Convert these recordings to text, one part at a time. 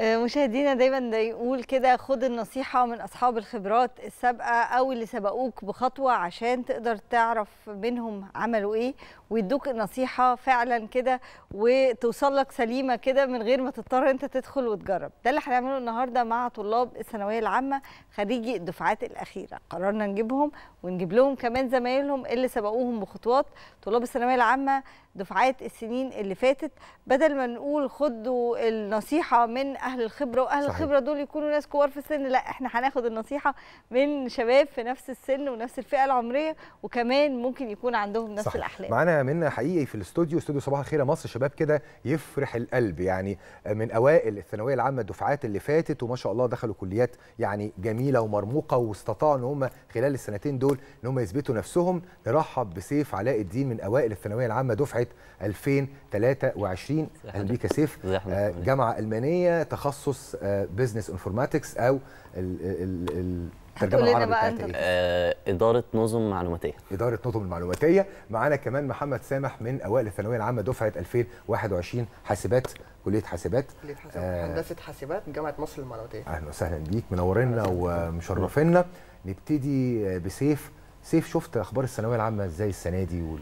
آه، مشاهدينا دايما دا يقول كده خد النصيحة من أصحاب الخبرات السابقة أو اللي سبقوك بخطوة عشان تقدر تعرف منهم عملوا إيه ويدوك النصيحة فعلا كده وتوصل لك سليمة كده من غير ما تضطر أنت تدخل وتجرب ده اللي هنعمله النهاردة مع طلاب الثانوية العامة خريجي الدفعات الأخيرة قررنا نجيبهم ونجيب لهم كمان زمايلهم اللي سبقوهم بخطوات طلاب الثانوية العامة دفعات السنين اللي فاتت بدل ما نقول خدوا النصيحه من اهل الخبره واهل صحيح. الخبره دول يكونوا ناس كبار في السن لا احنا هناخد النصيحه من شباب في نفس السن ونفس الفئه العمريه وكمان ممكن يكون عندهم نفس صح. الاحلام معانا منا حقيقي في الاستوديو استوديو صباح الخير يا مصر شباب كده يفرح القلب يعني من اوائل الثانويه العامه الدفعات اللي فاتت وما شاء الله دخلوا كليات يعني جميله ومرموقه واستطاعوا ان هم خلال السنتين دول ان هم يثبتوا نفسهم نرحب بسيف علاء الدين من اوائل الثانويه العامه دفعه سنه 2023 اهلا بيك يا سيف آه، جامعه المانيه تخصص بزنس آه، انفورماتكس او الترجمه العربي بتاعت ايه؟ آه، اداره نظم معلوماتيه اداره نظم المعلوماتيه معانا كمان محمد سامح من اوائل الثانويه العامه دفعه 2021 حاسبات كليه حاسبات كليه حاسبات آه هندسه حاسبات جامعه مصر المعلوماتيه اهلا وسهلا بيك منورنا ومشرفنا نبتدي آه، بسيف سيف شفت اخبار الثانويه العامه ازاي السنه دي وال...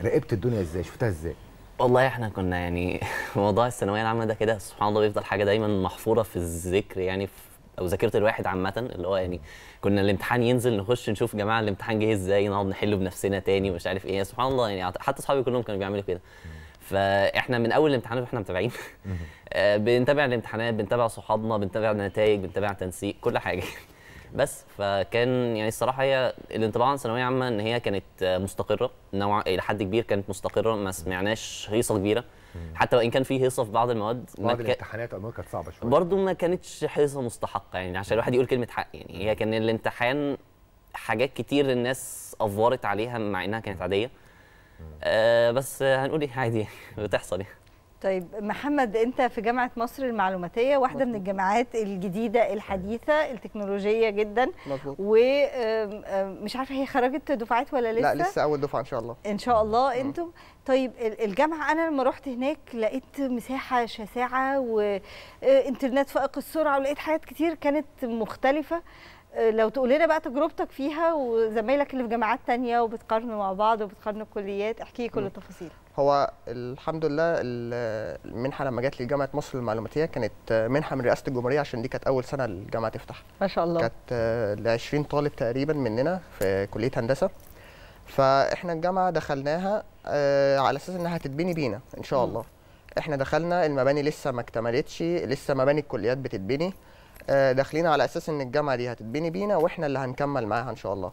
راقبت الدنيا ازاي شفتها ازاي والله احنا كنا يعني موضوع الثانويه العامه ده كده سبحان الله بيفضل حاجه دايما محفوره في الذكر يعني في او ذاكره الواحد عامه اللي هو يعني كنا الامتحان ينزل نخش نشوف يا جماعه الامتحان جه ازاي نقعد نحله بنفسنا تاني ومش عارف ايه سبحان الله يعني حتى اصحابي كلهم كانوا بيعملوا كده فاحنا من اول الامتحانات واحنا متابعين آه، بنتابع الامتحانات بنتابع صحابنا بنتابع النتائج بنتابع التنسيق كل حاجه بس فكان يعني الصراحه هي الانطباع عن ثانويه عامه ان هي كانت مستقره نوع الى حد كبير كانت مستقره ما سمعناش هيصه كبيره حتى وان كان في هيصه في بعض المواد بعض الامتحانات الامور كانت صعبه شويه برضه ما كانتش هيصه مستحقه يعني عشان الواحد يقول كلمه حق يعني هي كان الامتحان حاجات كتير الناس افورت عليها مع انها كانت عاديه آه بس هنقول ايه عادي بتحصل يعني طيب محمد انت في جامعه مصر المعلوماتيه واحده مفهوم. من الجامعات الجديده الحديثه أيوة. التكنولوجيه جدا مظبوط ومش عارفه هي خرجت دفعات ولا لسه لا لسه اول دفعه ان شاء الله ان شاء الله انتم طيب الجامعه انا لما رحت هناك لقيت مساحه شاسعه وانترنت آه، فائق السرعه ولقيت حاجات كتير كانت مختلفه آه، لو تقول لنا بقى تجربتك فيها وزمايلك اللي في جامعات تانية وبتقارنوا مع بعض وبتقارنوا الكليات احكي لي كل التفاصيل هو الحمد لله المنحه لما جت جامعه مصر للمعلوماتيه كانت منحه من رئاسه الجمهوريه عشان دي كانت اول سنه الجامعه تفتح ما شاء الله كانت ل 20 طالب تقريبا مننا في كليه هندسه فاحنا الجامعه دخلناها آه، على اساس انها هتتبني بينا ان شاء الله احنا دخلنا المباني لسه ما اكتملتش لسه مباني الكليات بتتبني آه، داخلين على اساس ان الجامعه دي هتتبني بينا واحنا اللي هنكمل معاها ان شاء الله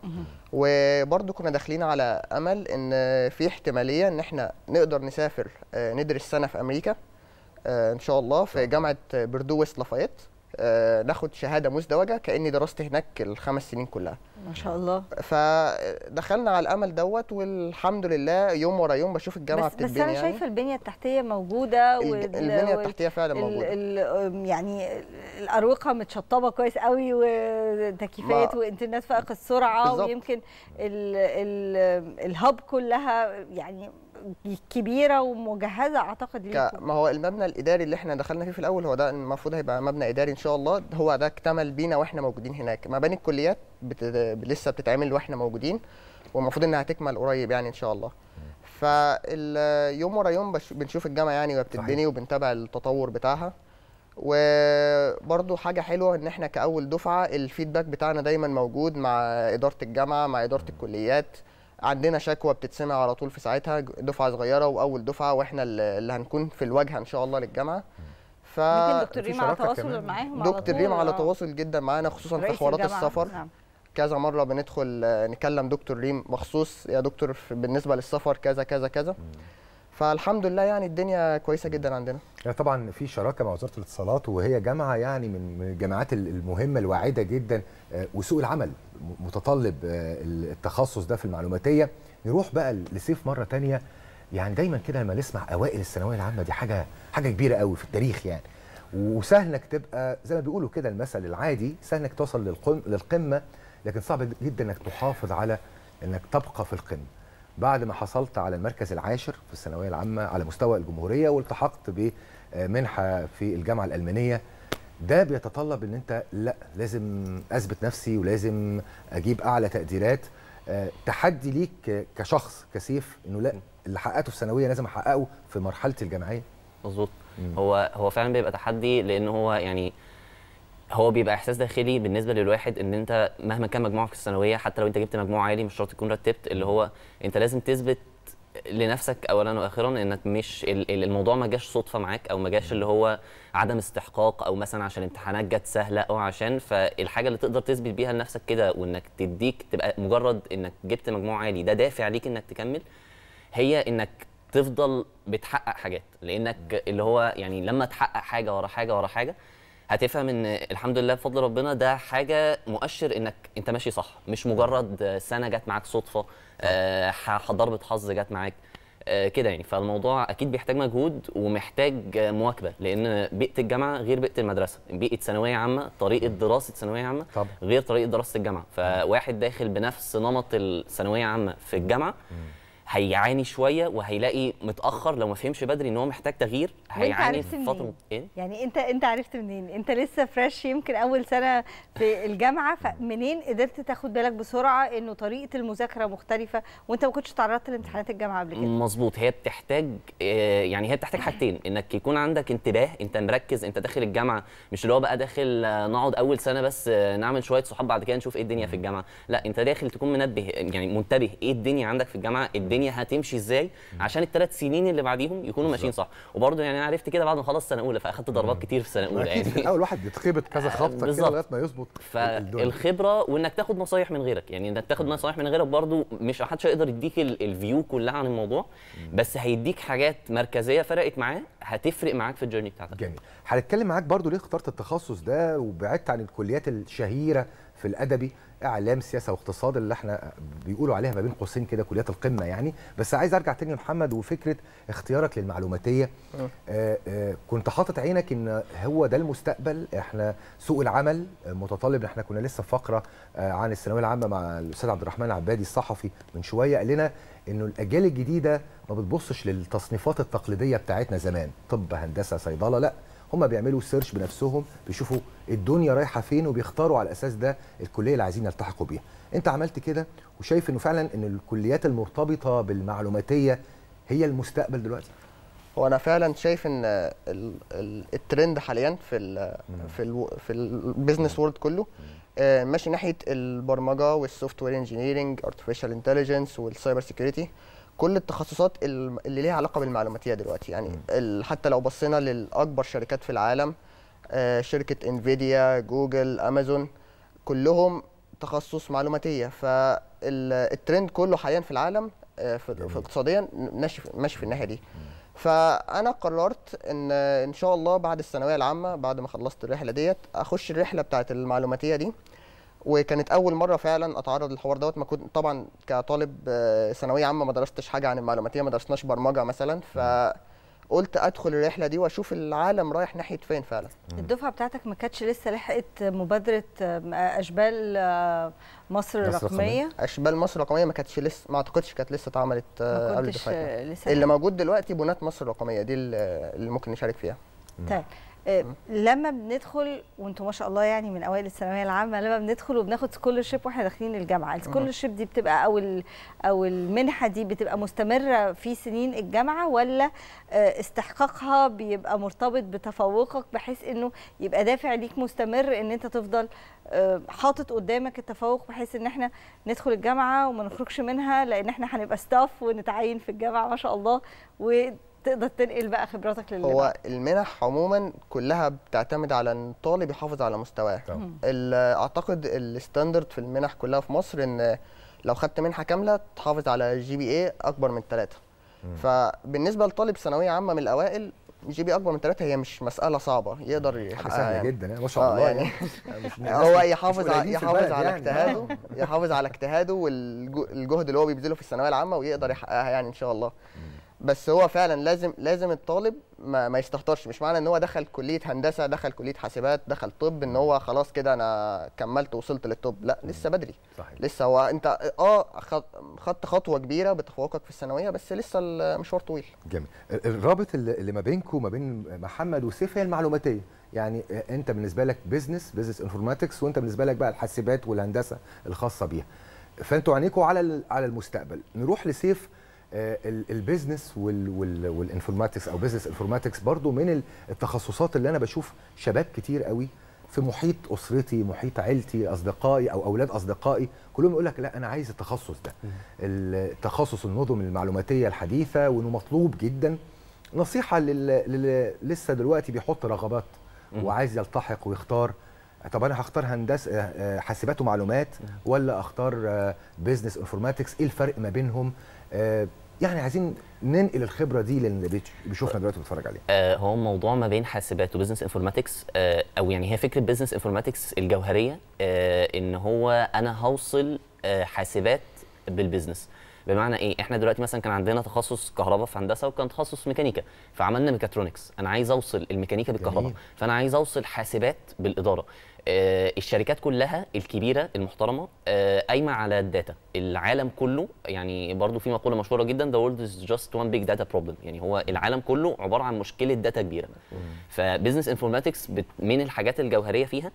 وبرده كنا داخلين على امل ان في احتماليه ان احنا نقدر نسافر آه، ندرس سنه في امريكا آه، ان شاء الله في جامعه بردو ويست لافايت آه، ناخد شهاده مزدوجه كاني درست هناك الخمس سنين كلها ما شاء الله فدخلنا على الامل دوت والحمد لله يوم ورا يوم بشوف الجامعه بتبني بس, بس انا يعني. شايفه البنيه التحتيه موجوده البنيه التحتيه فعلا موجوده يعني الاروقه متشطبه كويس قوي وتكييفات وانترنت فائق السرعه ويمكن الهب كلها يعني كبيره ومجهزه اعتقد ليكم ما هو المبنى الاداري اللي احنا دخلنا فيه في الاول هو ده المفروض هيبقى مبنى اداري ان شاء الله هو ده اكتمل بينا واحنا موجودين هناك مباني الكليات بت... لسه بتتعمل واحنا موجودين والمفروض انها هتكمل قريب يعني ان شاء الله فاليوم ورا يوم بش... بنشوف الجامعه يعني وهي وبنتابع التطور بتاعها وبرضه حاجه حلوه ان احنا كاول دفعه الفيدباك بتاعنا دايما موجود مع اداره الجامعه مع اداره الكليات عندنا شكوى بتتسمع على طول في ساعتها دفعه صغيره واول دفعه واحنا اللي هنكون في الواجهه ان شاء الله للجامعه ف دكتور ريم على تواصل معاهم دكتور ريم على تواصل جدا معانا خصوصا في حوارات السفر نعم. كذا مره بندخل نكلم دكتور ريم مخصوص يا دكتور بالنسبه للسفر كذا كذا كذا مم. فالحمد لله يعني الدنيا كويسه جدا عندنا يعني طبعا في شراكه مع وزاره الاتصالات وهي جامعه يعني من الجامعات المهمه الواعده جدا آه، وسوق العمل متطلب آه، التخصص ده في المعلوماتيه نروح بقى لسيف مره تانية يعني دايما كده لما نسمع اوائل الثانويه العامه دي حاجه حاجه كبيره قوي في التاريخ يعني وسهل انك تبقى زي ما بيقولوا كده المثل العادي سهل انك توصل للقمه لكن صعب جدا انك تحافظ على انك تبقى في القمه بعد ما حصلت على المركز العاشر في الثانويه العامه على مستوى الجمهوريه والتحقت بمنحه في الجامعه الالمانيه ده بيتطلب ان انت لا لازم اثبت نفسي ولازم اجيب اعلى تقديرات آه، تحدي ليك كشخص كسيف انه لا اللي حققته في الثانويه لازم احققه في مرحله الجامعيه مظبوط هو هو فعلا بيبقى تحدي لان هو يعني هو بيبقى احساس داخلي بالنسبه للواحد ان انت مهما كان مجموعك في الثانويه حتى لو انت جبت مجموع عالي مش شرط تكون رتبت اللي هو انت لازم تثبت لنفسك اولا واخرا انك مش الموضوع ما جاش صدفه معاك او ما جاش اللي هو عدم استحقاق او مثلا عشان امتحانات جت سهله او عشان فالحاجه اللي تقدر تثبت بيها لنفسك كده وانك تديك تبقى مجرد انك جبت مجموع عالي ده دافع ليك انك تكمل هي انك تفضل بتحقق حاجات لانك اللي هو يعني لما تحقق حاجه ورا حاجه ورا حاجه هتفهم ان الحمد لله بفضل ربنا ده حاجه مؤشر انك انت ماشي صح مش مجرد سنه جت معاك صدفه آه، ضربه حظ جت معاك آه، كده يعني فالموضوع اكيد بيحتاج مجهود ومحتاج مواكبه لان بيئه الجامعه غير بيئه المدرسه بيئه ثانويه عامه طريقه دراسه ثانويه عامه طبعا. غير طريقه دراسه الجامعه فواحد داخل بنفس نمط الثانويه عامه في الجامعه م. هيعاني شويه وهيلاقي متاخر لو ما فهمش بدري ان هو محتاج تغيير هيعاني في فتره إيه؟ يعني انت انت عرفت منين انت لسه فريش يمكن اول سنه في الجامعه فمنين قدرت تاخد بالك بسرعه انه طريقه المذاكره مختلفه وانت ما كنتش تعرضت لامتحانات الجامعه قبل كده مظبوط هي بتحتاج آه، يعني هي بتحتاج حاجتين انك يكون عندك انتباه انت مركز انت داخل الجامعه مش اللي هو بقى داخل آه، نقعد اول سنه بس آه، نعمل شويه صحاب بعد كده نشوف ايه الدنيا في الجامعه لا انت داخل تكون منبه يعني منتبه ايه الدنيا عندك في الجامعه الدنيا الدنيا هتمشي ازاي عشان الثلاث سنين اللي بعديهم يكونوا ماشيين صح وبرده يعني انا عرفت كده بعد ما خلصت سنه اولى فاخدت ضربات كتير في سنه اولى يعني في الاول واحد بيتخبط كذا خبطه كده لغايه ما يظبط فالخبره وانك تاخد نصايح من غيرك يعني انك تاخد نصايح من غيرك برده مش محدش هيقدر يديك الفيو كلها عن الموضوع بس هيديك حاجات مركزيه فرقت معاه هتفرق معاك في الجيرني بتاعتك جميل هنتكلم معاك برده ليه اخترت التخصص ده وبعدت عن الكليات الشهيره في الادبي اعلام سياسه واقتصاد اللي احنا بيقولوا عليها ما بين قوسين كده كليات القمه يعني بس عايز ارجع تاني لمحمد وفكره اختيارك للمعلوماتيه آآ آه. آآ آه، آه، كنت حاطط عينك ان هو ده المستقبل احنا سوق العمل متطلب احنا كنا لسه في فقره عن الثانويه العامه مع الاستاذ عبد الرحمن العبادي الصحفي من شويه قال لنا انه الاجيال الجديده ما بتبصش للتصنيفات التقليديه بتاعتنا زمان طب هندسه صيدله لا هم بيعملوا سيرش بنفسهم بيشوفوا الدنيا رايحه فين وبيختاروا على اساس ده الكليه اللي عايزين يلتحقوا بيها انت عملت كده وشايف انه فعلا ان الكليات المرتبطه بالمعلوماتيه هي المستقبل دلوقتي هو انا فعلا شايف ان الترند حاليا في الـ في الـ في البيزنس وورلد كله آه، ماشي ناحيه البرمجه والسوفت وير انجينيرنج ارتفيشال انتليجنس والسايبر سيكيورتي كل التخصصات اللي ليها علاقه بالمعلوماتيه دلوقتي يعني حتى لو بصينا للاكبر شركات في العالم آه، شركه انفيديا جوجل امازون كلهم تخصص معلوماتيه فالترند كله حاليا في العالم آه، في اقتصاديا ماشي ماشي في الناحيه دي فانا قررت ان ان شاء الله بعد الثانويه العامه بعد ما خلصت الرحله ديت اخش الرحله بتاعه المعلوماتيه دي وكانت اول مره فعلا اتعرض للحوار دوت ما كنت طبعا كطالب آه، ثانويه عامه ما درستش حاجه عن المعلوماتيه ما درسناش برمجه مثلا ف قلت ادخل الرحله دي واشوف العالم رايح ناحيه فين فعلا الدفعه بتاعتك ما كانتش لسه لحقت مبادره آه، اشبال آه، مصر الرقميه اشبال مصر الرقميه ما كانتش لسه ما اعتقدش كانت لسه اتعملت قبل دفعتنا اللي موجود دلوقتي بنات مصر الرقميه دي اللي ممكن نشارك فيها طيب آه، لما بندخل وانتم ما شاء الله يعني من اوائل الثانويه العامه لما بندخل وبناخد سكولرشيب واحنا داخلين الجامعه السكولرشيب دي بتبقى او او المنحه دي بتبقى مستمره في سنين الجامعه ولا آه، استحقاقها بيبقى مرتبط بتفوقك بحيث انه يبقى دافع ليك مستمر ان انت تفضل آه، حاطط قدامك التفوق بحيث ان احنا ندخل الجامعه وما نخرجش منها لان احنا هنبقى ستاف ونتعين في الجامعه ما شاء الله و تقدر تنقل بقى خبراتك للي هو بقى. المنح عموما كلها بتعتمد على ان الطالب يحافظ على مستواه اعتقد الستاندرد في المنح كلها في مصر ان لو خدت منحه كامله تحافظ على جي بي اي اكبر من ثلاثه فبالنسبه لطالب ثانويه عامه من الاوائل جي بي اكبر من ثلاثه هي مش مساله صعبه يقدر يحققها سهله يعني. جدا يعني ما شاء آه، الله يعني, يعني. هو يحافظ على يعني. يحافظ على اجتهاده يحافظ على اجتهاده والجهد اللي هو بيبذله في الثانويه العامه ويقدر يحققها يعني ان شاء الله بس هو فعلا لازم لازم الطالب ما, ما يستهترش مش معنى ان هو دخل كليه هندسه دخل كليه حاسبات دخل طب ان هو خلاص كده انا كملت وصلت للطب لا لسه بدري صحيح. لسه هو انت اه خدت خطوه كبيره بتفوقك في الثانويه بس لسه المشوار طويل جميل الرابط اللي ما بينكم وما بين محمد وسيف هي المعلوماتيه يعني انت بالنسبه لك بزنس بزنس انفورماتكس وانت بالنسبه لك بقى الحاسبات والهندسه الخاصه بيها فانتوا عينيكم على على المستقبل نروح لسيف آه، البيزنس والانفورماتكس او بيزنس انفورماتكس برضو من التخصصات اللي انا بشوف شباب كتير قوي في محيط اسرتي محيط عيلتي اصدقائي او اولاد اصدقائي كلهم يقول لك لا انا عايز التخصص ده التخصص النظم المعلوماتيه الحديثه وانه مطلوب جدا نصيحه للي لسه دلوقتي بيحط رغبات وعايز يلتحق ويختار طب انا هختار هندسه آه، آه، حاسبات ومعلومات ولا اختار بيزنس انفورماتكس ايه الفرق ما بينهم يعني عايزين ننقل الخبره دي للي بيشوفنا دلوقتي بيتفرج عليه آه هو موضوع ما بين حاسبات وبزنس انفورماتكس آه او يعني هي فكره بزنس انفورماتكس الجوهريه آه ان هو انا هوصل آه حاسبات بالبزنس بمعنى ايه احنا دلوقتي مثلا كان عندنا تخصص كهرباء في هندسه وكان تخصص ميكانيكا فعملنا ميكاترونكس انا عايز اوصل الميكانيكا بالكهرباء فانا عايز اوصل حاسبات بالاداره آه، الشركات كلها الكبيره المحترمه آه، قايمه على الداتا العالم كله يعني برضو في مقوله مشهوره جدا ذا world از جاست وان بيج داتا بروبلم يعني هو العالم كله عباره عن مشكله داتا كبيره فبزنس انفورماتكس من الحاجات الجوهريه فيها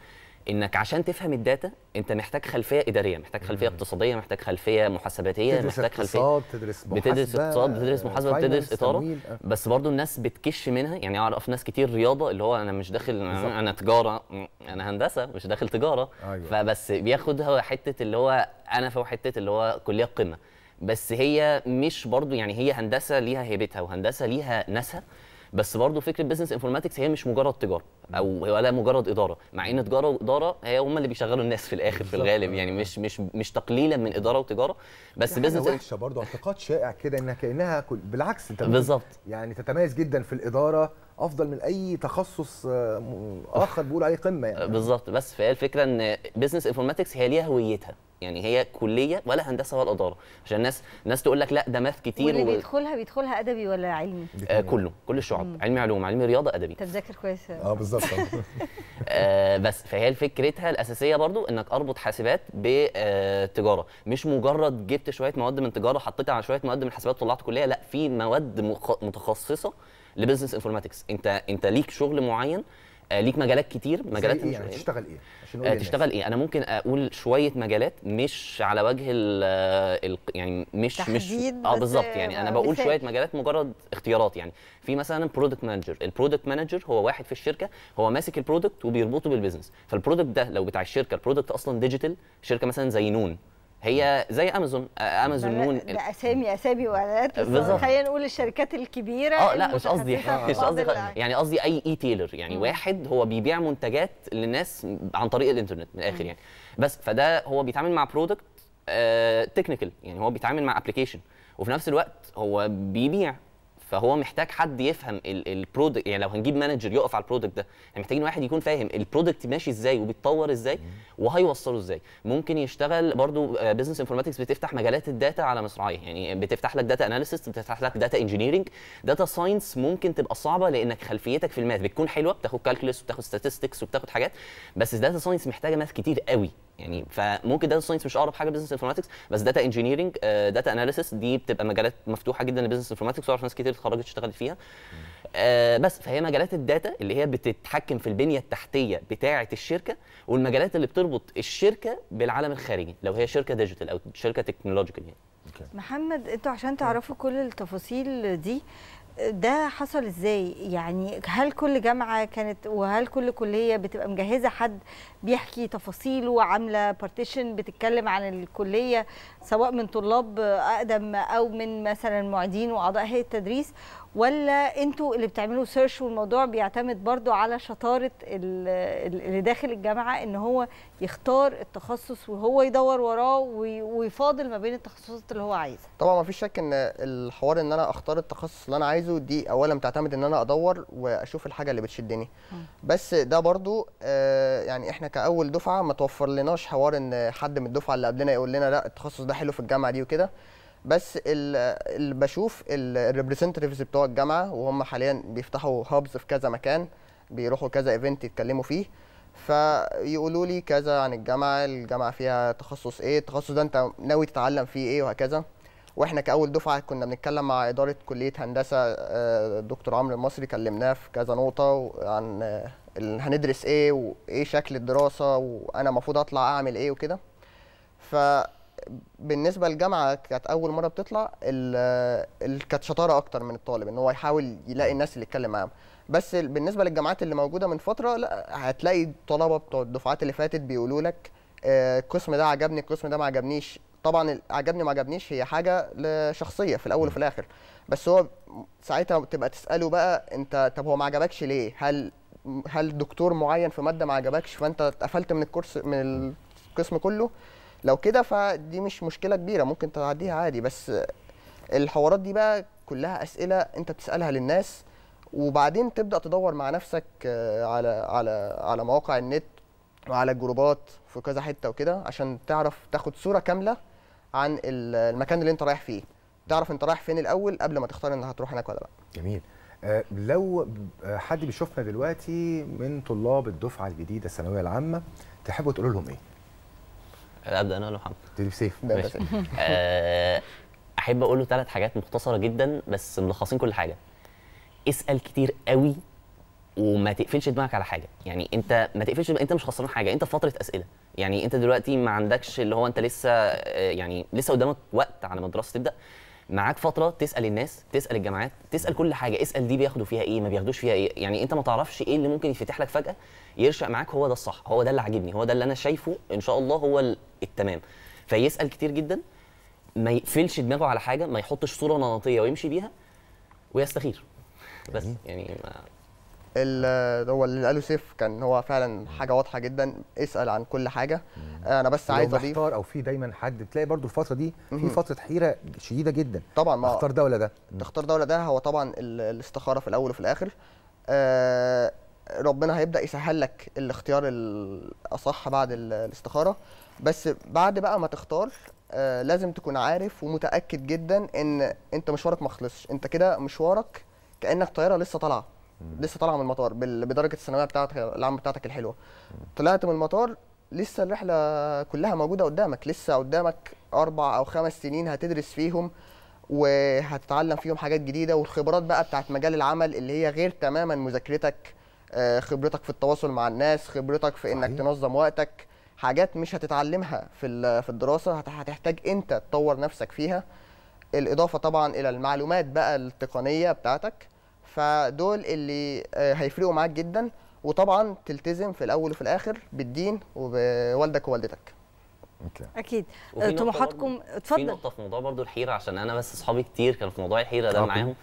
انك عشان تفهم الداتا انت محتاج خلفيه اداريه محتاج خلفيه اقتصاديه محتاج خلفيه محاسباتيه محتاج اقتصاد، خلفيه تدرس محاسبه بتدرس اقتصاد آه، بتدرس محاسبه بتدرس اداره آه. بس برضو الناس بتكش منها يعني اعرف ناس كتير رياضه اللي هو انا مش داخل انا تجاره انا هندسه مش داخل تجاره أيوة. فبس بياخدها حته اللي هو انا في حته اللي هو كليه قمه بس هي مش برضو يعني هي هندسه ليها هيبتها وهندسه ليها ناسها بس برضه فكره بزنس انفورماتكس هي مش مجرد تجاره او ولا مجرد اداره مع ان تجاره واداره هي هم اللي بيشغلوا الناس في الاخر في الغالب يعني مش مش مش تقليلا من اداره وتجاره بس بزنس وحشه برضه اعتقاد شائع كده انها كانها بالعكس انت بالظبط يعني تتميز جدا في الاداره افضل من اي تخصص آه، اخر بيقول عليه قمه يعني بالظبط بس فهي الفكره ان بزنس انفورماتكس هي ليها هويتها يعني هي كليه ولا هندسه ولا اداره عشان الناس الناس تقول لك لا ده ماث كتير واللي و... بيدخلها بيدخلها ادبي ولا علمي آه كله كل الشعب مم. علمي علوم علمي رياضه ادبي انت بتذاكر كويس اه بالظبط آه بس فهي فكرتها الاساسيه برضو انك اربط حاسبات بتجاره آه، مش مجرد جبت شويه مواد من تجاره حطيتها على شويه مواد من حاسبات وطلعت كليه لا في مواد متخصصه لبزنس انفورماتكس انت انت ليك شغل معين آه، ليك مجالات كتير مجالات إيه؟ يعني تشتغل ايه عشان آه، إيه؟ تشتغل ايه انا ممكن اقول شويه مجالات مش على وجه ال آه، يعني مش مش اه بالظبط يعني انا بقول شويه مجالات مجرد اختيارات يعني في مثلا برودكت مانجر البرودكت مانجر هو واحد في الشركه هو ماسك البرودكت وبيربطه بالبيزنس فالبرودكت ده لو بتاع الشركه البرودكت اصلا ديجيتال شركه مثلا زي نون هي زي امازون آه، امازون نون ده اسامي اسامي واعلانات خلينا نقول الشركات الكبيره اه لا مش قصدي مش قصدي يعني قصدي اي اي تيلر يعني م. واحد هو بيبيع منتجات للناس عن طريق الانترنت من الاخر يعني بس فده هو بيتعامل مع برودكت تكنيكال آه، يعني هو بيتعامل مع ابلكيشن وفي نفس الوقت هو بيبيع فهو محتاج حد يفهم البرودكت يعني لو هنجيب مانجر يقف على البرودكت ده يعني محتاجين واحد يكون فاهم البرودكت ماشي ازاي وبيتطور ازاي وهيوصله ازاي ممكن يشتغل برضو بزنس آه، انفورماتكس بتفتح مجالات الداتا على مصراعيه يعني بتفتح لك داتا اناليسيس بتفتح لك داتا انجينيرنج داتا ساينس ممكن تبقى صعبه لانك خلفيتك في الماث بتكون حلوه بتاخد كالكولس وبتاخد ستاتستكس وبتاخد حاجات بس الداتا ساينس محتاجه ماث كتير قوي يعني فممكن داتا ساينس مش اقرب حاجه بزنس انفورماتكس بس داتا انجينيرنج داتا اناليسيس دي بتبقى مجالات مفتوحه جدا لبزنس انفورماتكس واعرف ناس كتير اتخرجت اشتغلت فيها آه بس فهي مجالات الداتا اللي هي بتتحكم في البنيه التحتيه بتاعه الشركه والمجالات اللي بتربط الشركه بالعالم الخارجي لو هي شركه ديجيتال او شركه تكنولوجيكال يعني محمد انتوا عشان تعرفوا كل التفاصيل دي ده حصل ازاي يعني هل كل جامعه كانت وهل كل كليه بتبقى مجهزه حد بيحكي تفاصيله وعامله بارتيشن بتتكلم عن الكليه سواء من طلاب اقدم او من مثلا معيدين واعضاء هيئه التدريس ولا انتوا اللي بتعملوا سيرش والموضوع بيعتمد برضو على شطاره اللي داخل الجامعه ان هو يختار التخصص وهو يدور وراه ويفاضل ما بين التخصصات اللي هو عايزها طبعا ما فيش شك ان الحوار ان انا اختار التخصص اللي انا عايزه دي اولا بتعتمد ان انا ادور واشوف الحاجه اللي بتشدني بس ده برضو آه، يعني احنا كاول دفعه ما توفر لناش حوار ان حد من الدفعه اللي قبلنا يقول لنا لا التخصص ده حلو في الجامعه دي وكده بس اللي بشوف الريبريزنتيفز بتوع الجامعه وهم حاليا بيفتحوا هابز في كذا مكان بيروحوا كذا ايفنت يتكلموا فيه فيقولوا لي كذا عن الجامعه الجامعه فيها تخصص ايه التخصص ده انت ناوي تتعلم فيه ايه وهكذا واحنا كاول دفعه كنا بنتكلم مع اداره كليه هندسه آه، دكتور عمرو المصري كلمناه في كذا نقطه عن آه، هندرس ايه وايه شكل الدراسه وانا المفروض اطلع اعمل ايه وكده ف بالنسبه للجامعه كانت اول مره بتطلع كانت شطاره اكتر من الطالب ان هو يحاول يلاقي الناس اللي يتكلم معاهم بس بالنسبه للجامعات اللي موجوده من فتره لا هتلاقي الطلبه بتوع الدفعات اللي فاتت بيقولوا لك آه، القسم ده عجبني القسم ده ما عجبنيش طبعا عجبني ما عجبنيش هي حاجه شخصيه في الاول وفي الاخر بس هو ساعتها بتبقى تساله بقى انت طب هو ما عجبكش ليه هل هل دكتور معين في ماده ما عجبكش فانت اتقفلت من الكورس من القسم كله لو كده فدي مش مشكله كبيره ممكن تعديها عادي بس الحوارات دي بقى كلها اسئله انت بتسالها للناس وبعدين تبدا تدور مع نفسك آه، على على على مواقع النت وعلى الجروبات في كذا حته وكده عشان تعرف تاخد صوره كامله عن المكان اللي انت رايح فيه تعرف انت رايح فين الاول قبل ما تختار ان هتروح هناك ولا لا جميل آه لو حد بيشوفنا دلوقتي من طلاب الدفعه الجديده الثانويه العامه تحبوا تقولوا لهم ايه يعني ابدا انا ولا محمد تبتدي بسيف آه، احب اقول له ثلاث حاجات مختصره جدا بس ملخصين كل حاجه اسال كتير قوي وما تقفلش دماغك على حاجه يعني انت ما تقفلش انت مش خسران حاجه انت في فتره اسئله يعني انت دلوقتي ما عندكش اللي هو انت لسه آه، يعني لسه قدامك وقت على ما الدراسه تبدا معاك فتره تسال الناس تسال الجامعات تسال كل حاجه اسال دي بياخدوا فيها ايه ما بياخدوش فيها ايه يعني انت ما تعرفش ايه اللي ممكن يفتح لك فجاه يرشق معاك هو ده الصح هو ده اللي عاجبني هو ده اللي انا شايفه ان شاء الله هو التمام فيسال كتير جدا ما يقفلش دماغه على حاجه ما يحطش صوره نمطيه ويمشي بيها ويستخير بس يعني ما اللي هو اللي قاله سيف كان هو فعلا حاجه واضحه جدا اسال عن كل حاجه انا بس عايز اضيف اختار او في دايما حد تلاقي برضو الفتره دي في فتره حيره شديده جدا طبعا ما تختار ده ولا ده تختار ده ولا ده هو طبعا الاستخاره في الاول وفي الاخر آه، ربنا هيبدا يسهل لك الاختيار الاصح بعد الاستخاره بس بعد بقى ما تختار آه، لازم تكون عارف ومتاكد جدا ان انت مشوارك ما خلصش انت كده مشوارك كانك طياره لسه طالعه لسه طالعه من المطار بدرجه الثانويه بتاعتك العام بتاعتك الحلوه طلعت من المطار لسه الرحله كلها موجوده قدامك لسه قدامك اربع او خمس سنين هتدرس فيهم وهتتعلم فيهم حاجات جديده والخبرات بقى بتاعت مجال العمل اللي هي غير تماما مذاكرتك آه، خبرتك في التواصل مع الناس خبرتك في انك صحيح. تنظم وقتك حاجات مش هتتعلمها في في الدراسه هتحتاج انت تطور نفسك فيها الاضافه طبعا الى المعلومات بقى التقنيه بتاعتك فدول اللي آه، هيفرقوا معاك جدا وطبعا تلتزم في الاول وفي الاخر بالدين وبوالدك ووالدتك اكيد طموحاتكم اتفضل في نقطه في موضوع برضو الحيره عشان انا بس اصحابي كتير كانوا في موضوع الحيره ده معاهم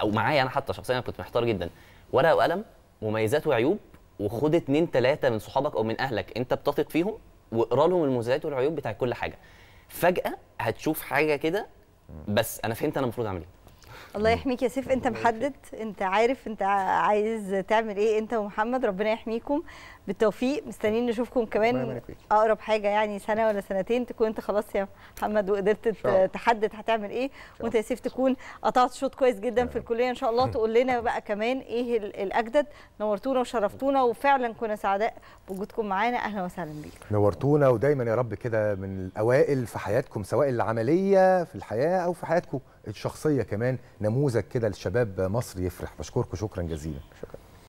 او معايا انا حتى شخصيا كنت محتار جدا ورقه وقلم مميزات وعيوب وخد اتنين تلاته من صحابك او من اهلك انت بتثق فيهم واقرا لهم المميزات والعيوب بتاع كل حاجه فجاه هتشوف حاجه كده بس انا فهمت انا المفروض اعمل ايه الله يحميك يا سيف انت محدد انت عارف انت عايز تعمل ايه انت ومحمد ربنا يحميكم بالتوفيق مستنيين نشوفكم كمان اقرب حاجه يعني سنه ولا سنتين تكون انت خلاص يا محمد وقدرت تحدد هتعمل ايه وانت يا سيف تكون قطعت شوط كويس جدا في الكليه ان شاء الله تقول لنا بقى كمان ايه الاجدد نورتونا وشرفتونا وفعلا كنا سعداء بوجودكم معانا اهلا وسهلا بيكم نورتونا ودايما يا رب كده من الاوائل في حياتكم سواء العمليه في الحياه او في حياتكم الشخصيه كمان نموذج كده لشباب مصر يفرح بشكركم شكرا جزيلا شكرا